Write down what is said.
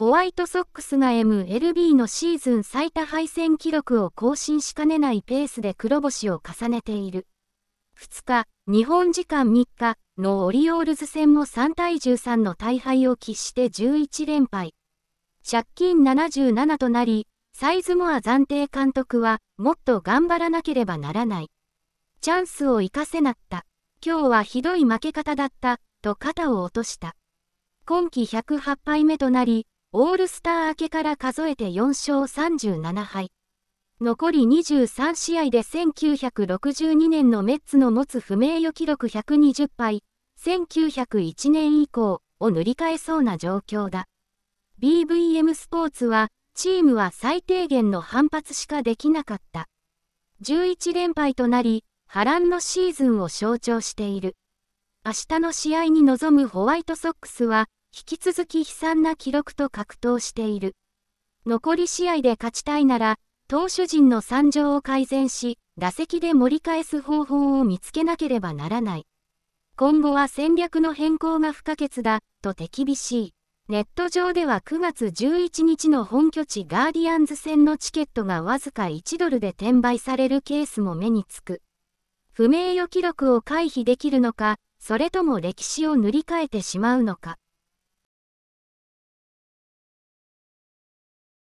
ホワイトソックスが MLB のシーズン最多敗戦記録を更新しかねないペースで黒星を重ねている。2日、日本時間3日のオリオールズ戦も3対13の大敗を喫して11連敗。借金77となり、サイズモア暫定監督は、もっと頑張らなければならない。チャンスを生かせなった。今日はひどい負け方だった、と肩を落とした。今季108敗目となり、オールスター明けから数えて4勝37敗。残り23試合で1962年のメッツの持つ不名誉記録120敗、1901年以降を塗り替えそうな状況だ。BVM スポーツは、チームは最低限の反発しかできなかった。11連敗となり、波乱のシーズンを象徴している。明日の試合に臨むホワイトソックスは、引き続き悲惨な記録と格闘している。残り試合で勝ちたいなら、投手陣の惨状を改善し、打席で盛り返す方法を見つけなければならない。今後は戦略の変更が不可欠だ、と手厳しい。ネット上では9月11日の本拠地ガーディアンズ戦のチケットがわずか1ドルで転売されるケースも目につく。不名誉記録を回避できるのか、それとも歴史を塗り替えてしまうのか。